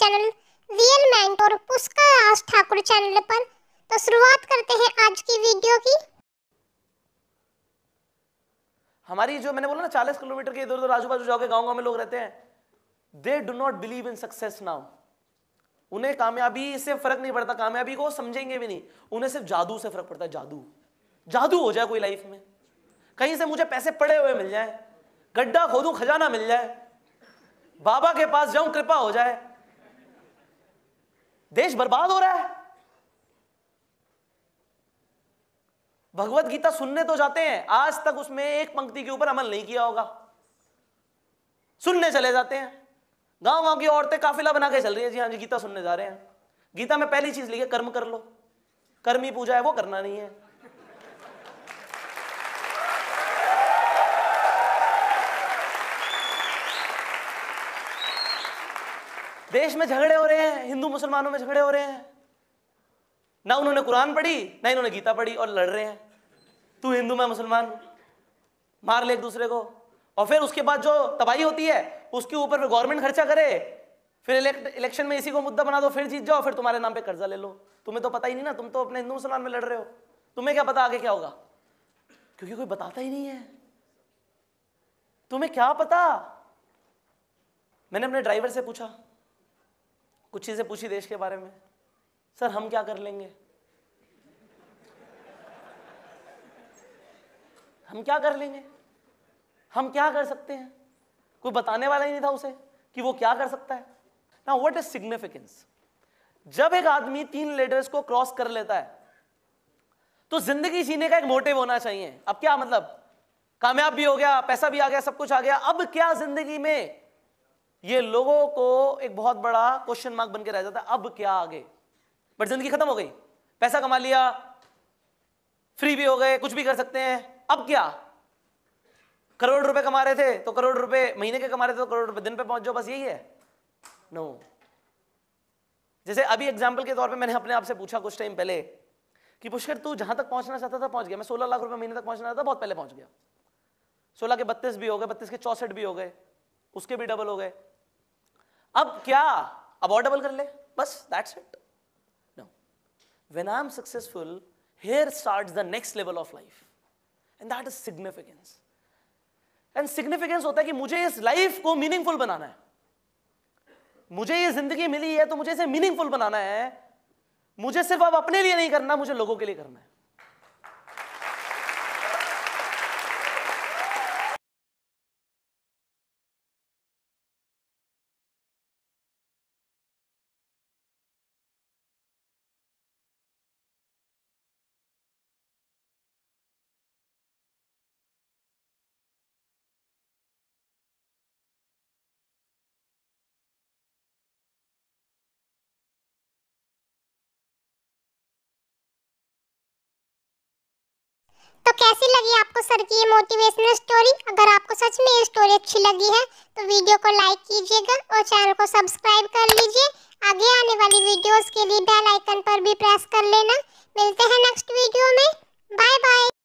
Channel V L मैंग और पुष्कर राज Thakur channel पर तो शुरुआत करते हैं आज की वीडियो की हमारी जो मैंने बोला ना चालीस किलोमीटर के इधर उधर आजू बाजू जाओगे गाँव गाँव में लोग रहते हैं they do not believe in success now उन्हें कामयाबी से फर्क नहीं पड़ता कामयाबी को समझेंगे भी नहीं उन्हें सिर्फ जादू से फर्क पड़ता है जादू जादू हो जाए कोई लाइफ में कहीं से मुझे पैसे पड़े हुए मिल जाए गड्ढा खोदूं खजाना मिल जाए बाबा के पास जाऊं कृपा हो जाए देश बर्बाद हो रहा है भगवत गीता सुनने तो जाते हैं आज तक उसमें एक पंक्ति के ऊपर अमल नहीं किया होगा सुनने चले जाते हैं गांव गांव की औरतें काफिला बना के चल रही है जी हाँ जी गीता सुनने जा रहे हैं गीता में पहली चीज लिखी कर्म कर लो कर्म ही पूजा है वो करना नहीं है देश में झगड़े हो रहे हैं हिंदू मुसलमानों में झगड़े हो रहे हैं ना उन्होंने कुरान पढ़ी ना इन्होंने गीता पढ़ी और लड़ रहे हैं तू हिंदू मैं मुसलमान मार ले एक दूसरे को और फिर उसके बाद जो तबाही होती है उसके ऊपर फिर गवर्नमेंट खर्चा करे फिर इलेक्शन में इसी को मुद्दा बना दो फिर जीत जाओ फिर तुम्हारे नाम पे कर्जा ले लो तुम्हें तो पता ही नहीं ना तुम तो अपने हिंदू मुसलमान में लड़ रहे हो तुम्हें क्या पता आगे क्या होगा क्योंकि कोई बताता ही नहीं है तुम्हें क्या पता मैंने अपने ड्राइवर से पूछा कुछ चीज़ें पूछी देश के बारे में सर हम क्या कर लेंगे हम क्या कर लेंगे हम क्या कर सकते हैं कोई बताने वाला ही नहीं था उसे कि वो क्या कर सकता है ना वट इज सिग्निफिकेंस जब एक आदमी तीन लेटर्स को क्रॉस कर लेता है तो जिंदगी जीने का एक मोटिव होना चाहिए अब क्या मतलब कामयाब भी हो गया पैसा भी आ गया सब कुछ आ गया अब क्या जिंदगी में ये लोगों को एक बहुत बड़ा क्वेश्चन मार्क बनकर रह जाता अब क्या आगे बट जिंदगी खत्म हो गई पैसा कमा लिया फ्री भी हो गए कुछ भी कर सकते हैं अब क्या करोड़ रुपए कमा रहे थे तो करोड़ रुपए महीने के कमा रहे थे तो करोड़ रुपए दिन पे पहुंच जाओ बस यही है नो no. जैसे अभी एग्जाम्पल के तौर पे मैंने अपने आप से पूछा कुछ टाइम पहले कि पुष्कर तू जहां तक पहुंचना चाहता था पहुंच गया मैं सोलह लाख रुपए महीने तक पहुंचना था बहुत पहले पहुंच गया सोलह के बत्तीस भी हो गए बत्तीस के चौसठ भी हो गए उसके भी डबल हो गए अब क्या अबॉर्डेबल कर ले बस that's it no when I am successful here starts the next level of life and that is significance and significance होता है कि मुझे इस लाइफ को मीनिंगफुल बनाना है मुझे ये जिंदगी मिली है तो मुझे इसे मीनिंगफुल बनाना है मुझे सिर्फ अब अपने लिए नहीं करना मुझे लोगों के लिए करना है तो कैसी लगी आपको सर की ये मोटिवेशनल स्टोरी अगर आपको सच में ये स्टोरी अच्छी लगी है तो वीडियो को लाइक कीजिएगा और चैनल को सब्सक्राइब कर लीजिए आगे आने वाली वीडियोस के लिए बेल आइकन पर भी प्रेस कर लेना मिलते हैं नेक्स्ट वीडियो में बाय बाय